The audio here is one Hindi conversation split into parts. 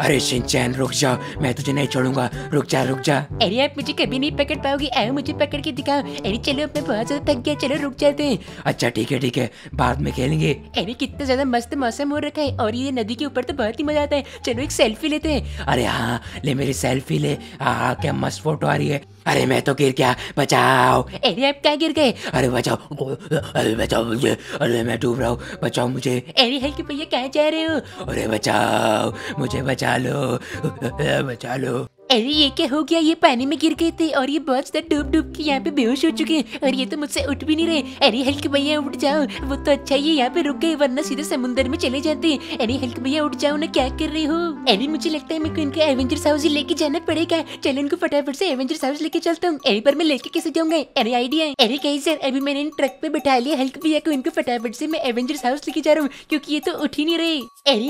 अरे शिनचैन रुक जा मैं तुझे नहीं छोड़ूंगा रुक जा रुक जा अरे आप मुझे कभी नहीं पकड़ पाओगे आओ मुझे पकड़ के दिखाओ अरे चलो मैं बहुत ज्यादा थक गया चलो रुक जाते हैं अच्छा ठीक है ठीक है बाद में खेलेंगे अरे कितना ज्यादा मस्त मौसम हो रखा है और ये नदी के ऊपर तो बहुत ही मजा आता है चलो एक सेल्फी लेते हैं अरे हाँ ले मेरी सेल्फी ले हाँ क्या मस्त फोटो आ रही है अरे मैं तो गिर गया बचाओ अरे आप क्या गिर गए अरे बचाओ अरे बचाओ मुझे अरे मैं डूब रहा हूँ बचाओ मुझे अरे हल्के भैया क्या जा रहे हो अरे बचाओ मुझे बचा लो बचा लो अरे ये क्या हो गया ये पानी में गिर गए थे और ये बहुत ज्यादा डूब डूब के यहाँ पे बेहोश हो चुके हैं और ये तो मुझसे उठ भी नहीं रहे अरे हल्क भैया उठ जाओ वो तो अच्छा ही है यहाँ पे रुक गए वरना सीधे समुद्र में चले जाते हैं अरे हल्क भैया उठ जाओ ना क्या कर रहे हो अरे मुझे लगता है मेरे को इनके एवेंजर्स हाउस लेके जाना पड़ेगा चलो इनको फटाफट से एवेंजर्स हाउस लेके चलता हूँ अरे पर मैं लेके कैसे जाऊंगा अरे आइडिया अरे कहीं सर अभी मैंने इन ट्रक पे बैठा लिया हल्क भैया को इनको फटाफट से मैं एवेंजर्स हाउस लेके जा रहा हूँ क्यूँकी ये तो उठ ही नहीं रहे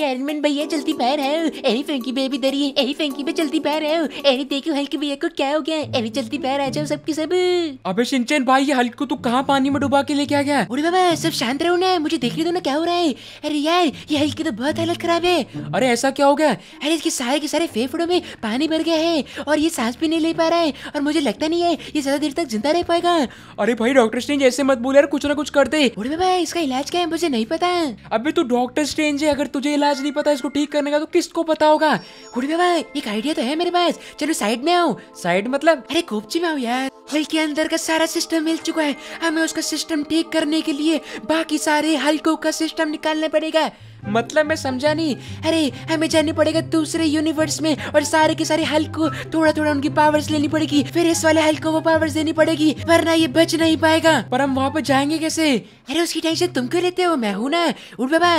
अरे मैन भैया जल्दी बाहर है अरे फेंकी दरी है अरे फेंकी भैया जल्दी बाहर है एनी देखो हल्क भैया को क्या हो गया एनी जल्दी पैर आ जाओ सबके सब अबे सिंचन भाई ये हल्क को तू तो कहाँ पानी में डुबा के लेके आ गया अरे बाबा सब शांत रहो ना मुझे देखने दो ना क्या हो रहा है अरे यार ये हल्की तो बहुत हालत खराब है अरे ऐसा क्या हो गया अरे इसके सारे के सारे फेफड़ों में पानी भर गया है और ये सांस भी नहीं ले पा रहा है और मुझे लगता नहीं है ये ज्यादा देर तक जिंदा रह पाएगा अरे भाई डॉक्टर स्ट्रेंज ऐसे मत बोले यार कुछ ना कुछ करते अरे बाबा इसका इलाज क्या है मुझे नहीं पता अभी तो डॉक्टर स्ट्रेंज है अगर तुझे इलाज नहीं पता इसको ठीक करने का तो किसको पता होगा बाबा एक आइडिया तो है मेरे पास गाइस चलो साइड में आओ साइड मतलब अरे कोपची में आओ यार हल के अंदर का सारा सिस्टम मिल चुका है हमें उसका सिस्टम ठीक करने के लिए बाकी सारे हल्कों का सिस्टम निकालना पड़ेगा मतलब मैं समझा नहीं अरे हमें जाने पड़ेगा दूसरे यूनिवर्स में और सारे के सारे हल्क को थोड़ा थोड़ा उनकी पावर्स लेनी पड़ेगी फिर इस वाले हल्क को वो पावर्स देनी पड़ेगी वरना ये बच नहीं पाएगा पर हम वहाँ पे जाएंगे कैसे अरे उसकी टेंशन तुम क्यों लेते हो मैं हूँ ना उठ बाबा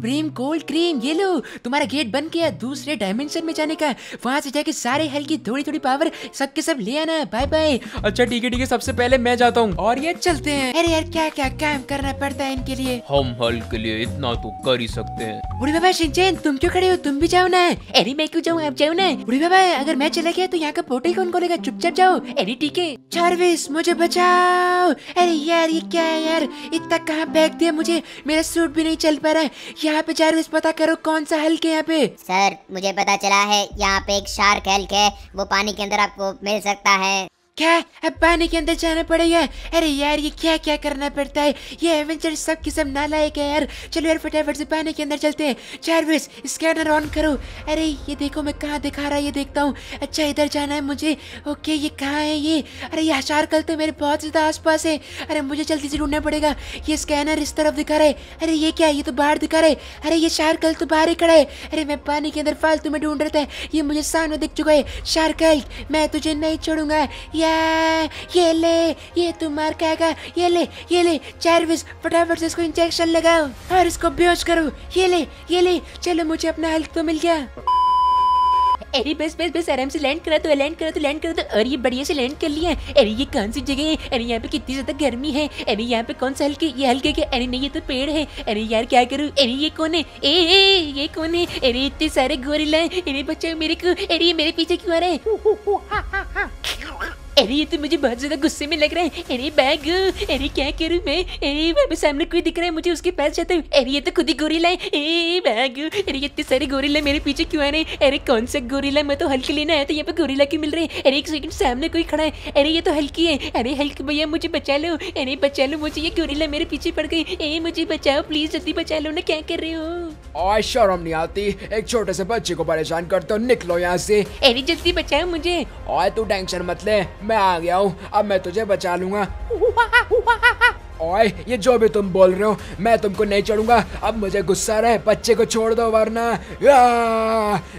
ब्रीम कोल्ड क्रीम ये लो तुम्हारा गेट बंद किया दूसरे डायमेंशन में जाने का वहाँ से जाके सारे हल की थोड़ी थोड़ी पावर सबके सब ले आना बाय बाय अच्छा ठीक है ठीक है सबसे पहले मैं जाता हूँ और ये चलते हैं अरे यार क्या क्या काम करना पड़ता है इनके लिए हम हल के लिए इतना तो कर ही सकते हैं बुढ़ी बाबा सिंचन तुम क्यों खड़े हो तुम भी जाओ ना अरे मैं क्यों जाऊँ आप जाओ ना बुढ़ी बाबा अगर मैं चला गया तो यहाँ का पोटे कौन खोलेगा चुपचाप जाओ एरी ठीक है चार्विस मुझे बचाओ अरे यार ये क्या है यार इतना कहाँ बैग दिया मुझे मेरा सूट भी नहीं चल पा रहा है यहाँ पे चार्विस पता करो कौन सा हल्के यहाँ पे सर मुझे पता चला है यहाँ पे एक शार्क हल्क है वो पानी के अंदर आपको मिल सकता है क्या अब पानी के अंदर जाना पड़ेगा अरे यार ये क्या क्या करना पड़ता है ये एवेंचर सब किसम सब ना लायक है यार चलो यार फटाफट से पानी के अंदर चलते हैं चार्विस स्कैनर ऑन करो अरे ये देखो मैं कहाँ दिखा रहा है ये देखता हूँ अच्छा इधर जाना है मुझे ओके ये कहाँ है ये अरे ये हशार कल तो मेरे बहुत ज़्यादा आस पास है अरे मुझे जल्दी से ढूंढना पड़ेगा ये स्कैनर इस तरफ दिखा रहा है अरे ये क्या ये तो बाहर दिखा रहे अरे ये शार्कल तो बाहर ही खड़ा है अरे मैं पानी के अंदर फालतू में ढूंढ रहा था ये मुझे सामने दिख चुका है शार्कल मैं तुझे नहीं छोड़ूंगा यार ये ले ये तू मार खाएगा ये ले ये ले चारविस फटाफट से इसको इंजेक्शन लगाओ और इसको बेहोश करो ये ले ये ले चलो मुझे अपना हल्क तो मिल गया अरे बस बस बस आराम से लैंड करा तो लैंड करा तो लैंड करा तो अरे ये बढ़िया से लैंड कर लिया अरे ये कौन सी जगह है अरे यहाँ पे कितनी ज्यादा गर्मी है अरे यहाँ पे कौन सा हल्के ये हल्के के अरे नहीं ये तो पेड़ है अरे यार क्या करूँ अरे ये कौन है ए, ए ये कौन है अरे इतने सारे गोरिल्ला है अरे बच्चे मेरे को अरे मेरे पीछे क्यों आ रहे हैं अरे ये तो मुझे बहुत ज्यादा गुस्से में लग रहा है अरे बैग अरे क्या करूँ मैं अरे बाबू सामने कोई दिख रहा है मुझे उसके पास जाते हूँ अरे ये तो खुद ही गोरीला है ए बैग अरे इतने सारे गोरीला मेरे पीछे क्यों आ रहे अरे कौन सा गोरीला मैं तो हल्की लेना आया तो यहाँ पे गोरीला क्यों मिल रहे है अरे एक सेकंड सामने कोई खड़ा है अरे ये तो हल्की है अरे हल्की भैया मुझे बचा लो अरे बचा लो मुझे ये गोरीला मेरे पीछे पड़ गई ए मुझे बचाओ प्लीज जल्दी बचा लो ना क्या कर रहे हो और शर्म नहीं आती एक छोटे से बच्चे को परेशान कर तो निकलो यहाँ से अरे जल्दी बचाओ मुझे और तू टेंशन मत ले मैं आ गया हूँ अब मैं तुझे बचा लूंगा ओए ये जो भी तुम बोल रहे हो मैं तुमको नहीं चढ़ूंगा अब मुझे गुस्सा रहे बच्चे को छोड़ दो वरना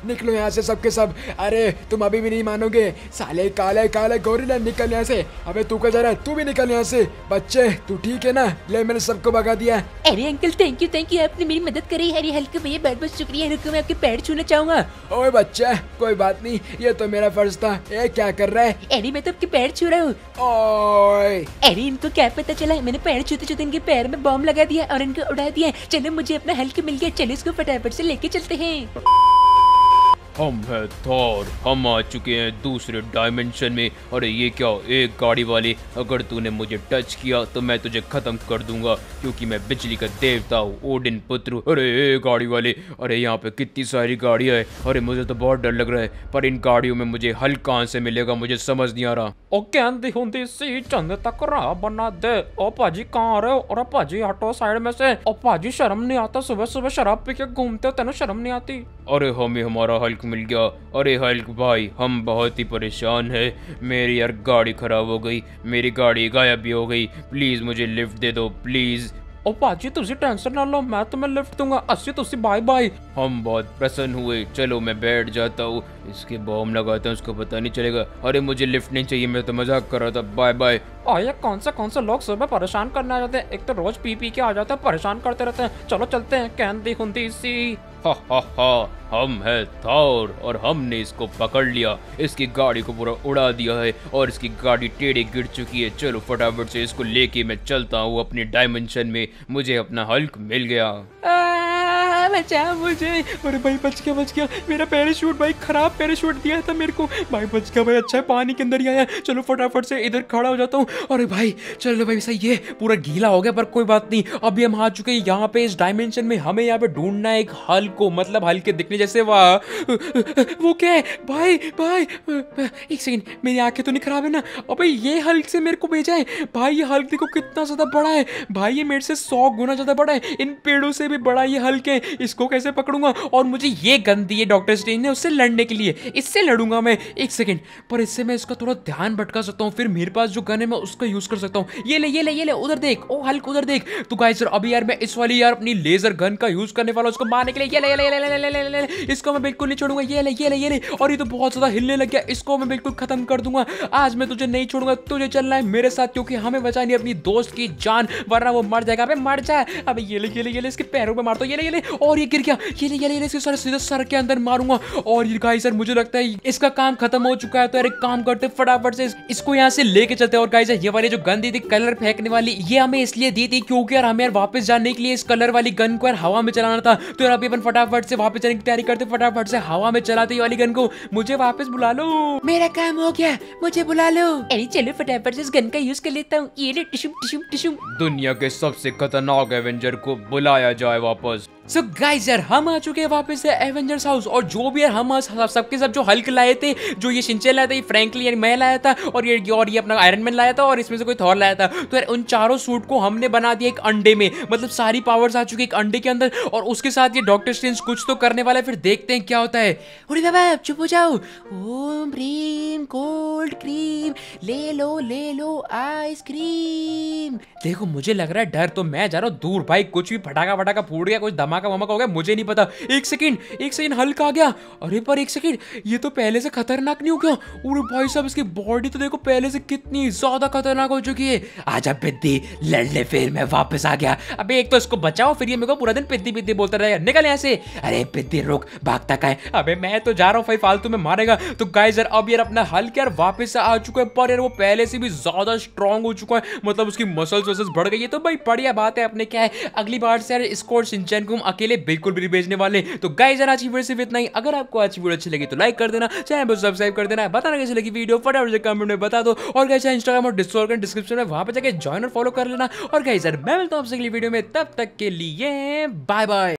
निकलो यहाँ से सबके सब अरे तुम अभी भी नहीं मानोगे साले काले काले गोरिला निकल यहाँ से अबे तू रहा है तू भी निकल यहाँ से बच्चे तू ठीक है ना ले मैंने सबको भगा दिया अरे uncle thank you thank you आपने मेरी मदद करी अरे हल्के भैया बहुत बहुत शुक्रिया रुको मैं आपके पैर छूना चाहूंगा ओए बच्चा कोई बात नहीं ये तो मेरा फर्ज था ये क्या कर रहा है अरे मैं तो आपके पैर छू रहा हूँ अरे इनको क्या पता चला मैंने पैर छूते छूते इनके पैर में बॉम्ब लगा दिया और इनको उड़ा दिया चलो मुझे अपना हेल्प मिल गया चलो इसको फटाफट से लेके चलते हैं हम है थॉर हम आ चुके हैं दूसरे डायमेंशन में अरे ये क्या एक गाड़ी वाले अगर तूने मुझे टच किया तो मैं तुझे खत्म कर दूंगा क्योंकि मैं बिजली का देवता हूँ ओडिन पुत्र अरे ए गाड़ी वाले अरे यहाँ पे कितनी सारी गाड़ियाँ है अरे मुझे तो बहुत डर लग रहा है पर इन गाड़ियों में मुझे हल कहाँ से मिलेगा मुझे समझ नहीं आ रहा ओ कहते होंगे सी चंद तक राह बना दे ओ पाजी कहाँ रहे हो और पाजी हटो साइड में से ओ पाजी शर्म नहीं आता सुबह सुबह शराब पी के घूमते हो तेना शर्म नहीं आती अरे हमें हमारा हल्क मिल गया अरे हल्क भाई हम बहुत ही परेशान हैं मेरी यार गाड़ी ख़राब हो गई मेरी गाड़ी गायब भी हो गई प्लीज़ मुझे लिफ्ट दे दो प्लीज़ ओ पाजी तुझे टेंशन ना लो मैं तुम्हें लिफ्ट दूंगा अस्सी तुझसे तो बाय बाय हम बहुत प्रसन्न हुए चलो मैं बैठ जाता हूँ इसके बॉम लगाते हैं उसको पता नहीं चलेगा अरे मुझे लिफ्ट नहीं चाहिए मैं तो मजाक कर रहा था बाय बाय और ये कौन सा कौन सा लोग सुबह परेशान करने आ जाते हैं एक तो रोज पी पी के आ जाते हैं परेशान करते रहते हैं चलो चलते हैं कैंदी खुंदी सी हा हा हा हम है थार और हमने इसको पकड़ लिया इसकी गाड़ी को पूरा उड़ा दिया है और इसकी गाड़ी टेढ़ी गिर चुकी है चलो फटाफट से इसको लेके मैं चलता हूँ अपने डायमेंशन में मुझे अपना हल्क मिल गया बचा बचा मुझे अरे भाई बच गया बच गया मेरा पैराशूट भाई खराब पैराशूट दिया था मेरे को भाई बच गया भाई अच्छा है पानी के अंदर ही आया चलो फटाफट से इधर खड़ा हो जाता हूँ अरे भाई चलो भाई सही ये पूरा गीला हो गया पर कोई बात नहीं अभी हम आ चुके हैं यहाँ पे इस डायमेंशन में हमें यहाँ पे ढूंढना है एक हल को मतलब हल के दिखने जैसे वाह वो क्या है भाई भाई एक सेकेंड मेरी आंखें तो नहीं खराब है ना अबे ये हल्क से मेरे को भेजा है भाई ये हल्क देखो कितना ज़्यादा बड़ा है भाई ये मेरे से सौ गुना ज़्यादा बड़ा है इन पेड़ों से भी बड़ा ये हल्क है इसको कैसे पकड़ूंगा और मुझे ये गन दी है डॉक्टर स्ट्रेंज ने उससे लड़ने के लिए इससे लड़ूंगा मैं एक सेकेंड पर इससे मैं इसका थोड़ा ध्यान भटका सकता हूँ फिर मेरे पास जो गन है मैं उसका यूज़ कर सकता हूँ ये ले ये ले ये ले उधर देख ओ हल्क उधर देख तो गाय सर अभी यार मैं इस वाली यार अपनी लेजर गन का यूज़ करने वाला उसको मारने के लिए ये ले ले ले ले ले ले इसको मैं बिल्कुल नहीं छोड़ूंगा ये ले ये ले ये ले और ये तो बहुत ज़्यादा हिलने लग गया इसको मैं बिल्कुल ख़त्म कर दूंगा आज मैं तुझे नहीं छोड़ूंगा तुझे चलना है मेरे साथ क्योंकि हमें बचानी अपनी दोस्त की जान वरना वो मर जाएगा अबे मर जाए अबे ये ले ये ले ये ले इसके पैरों पे मार दो ये ले ये ले और ये गिर गया ये ले ये ले इसके सर सीधे सर के अंदर मारूंगा और ये गाइस यार मुझे लगता है इसका काम खत्म हो चुका है तो यार एक काम करते फटाफट से इसको यहाँ से लेके चलते और गाइस ये वाली जो गन दी थी कलर फेंकने वाली ये हमें इसलिए दी थी क्योंकि यार हमें यार वापस जाने के लिए इस कलर वाली गन को यार हवा में चलाना था तो यार अभी अपन फटाफट से वापस जाने की तैयारी करते फटाफट से हवा में चलाते वाली गन को मुझे वापस बुला लो मेरा काम हो गया मुझे बुला लो अरे चलो फटाफट से इस गन का यूज कर लेता हूँ ये ले टिशुम टिशुम टिशुम दुनिया के सबसे खतरनाक एवेंजर को बुलाया जाए वापस सो so गाइज यार हम आ चुके हैं वापस से एवेंजर्स हाउस और जो भी यार हम सबके सब जो हल्क लाए थे जो ये सिंचे लाया था ये फ्रेंकली यार मैं लाया था और ये और ये अपना आयरन मैन लाया था और इसमें से कोई थॉर लाया था तो यार उन चारों सूट को हमने बना दिया एक अंडे में मतलब सारी पावर्स आ चुकी एक अंडे के अंदर और उसके साथ ये डॉक्टर स्टेंस कुछ तो करने वाला है फिर देखते हैं क्या होता है चुप हो जाओ ओम क्रीम कोल्ड क्रीम ले लो ले लो आइसक्रीम देखो मुझे लग रहा है डर तो मैं जा रहा हूँ दूर भाई कुछ भी फटाखा फटाखा फूट गया कुछ धमाका धमाका वमाका हो गया मुझे नहीं पता एक सेकेंड एक सेकेंड हल्का आ गया अरे पर एक सेकेंड ये तो पहले से खतरनाक नहीं हो गया अरे भाई साहब इसकी बॉडी तो देखो पहले से कितनी ज्यादा खतरनाक हो चुकी है आजा पिद्दी लड़ ले फिर मैं वापस आ गया अबे एक तो इसको बचाओ फिर ये मेरे को पूरा दिन पिद्दी पिद्दी बोलता रहेगा निकल ऐसे अरे पिद्दी रुक भागता का है अबे मैं तो जा रहा हूँ भाई फालतू में मारेगा तो गाइज यार अब यार अपना हल्क यार वापस आ चुका है पर यार वो पहले से भी ज्यादा स्ट्रांग हो चुका है मतलब उसकी मसल्स वसल्स बढ़ गई है तो भाई बढ़िया बात है अपने क्या है अगली बार से यार स्कोर सिंचन को तुम अकेले बिल्कुल भी भेजने वाले तो गाइज आज की वीडियो सिर्फ इतना ही अगर आपको आज की वीडियो अच्छी लगी तो लाइक कर देना चैनल को सब्सक्राइब कर देना बताना कैसे लगी वीडियो फटाफट से कमेंट में बता दो और गाइज इंस्टाग्राम और डिस्कॉर्ड डिस्क्रिप्शन में वहां पर जाकर ज्वाइन और फॉलो कर लेना और गाइज मैं मिलता हूँ आपसे अगली वीडियो में तब तक के लिए बाय बाय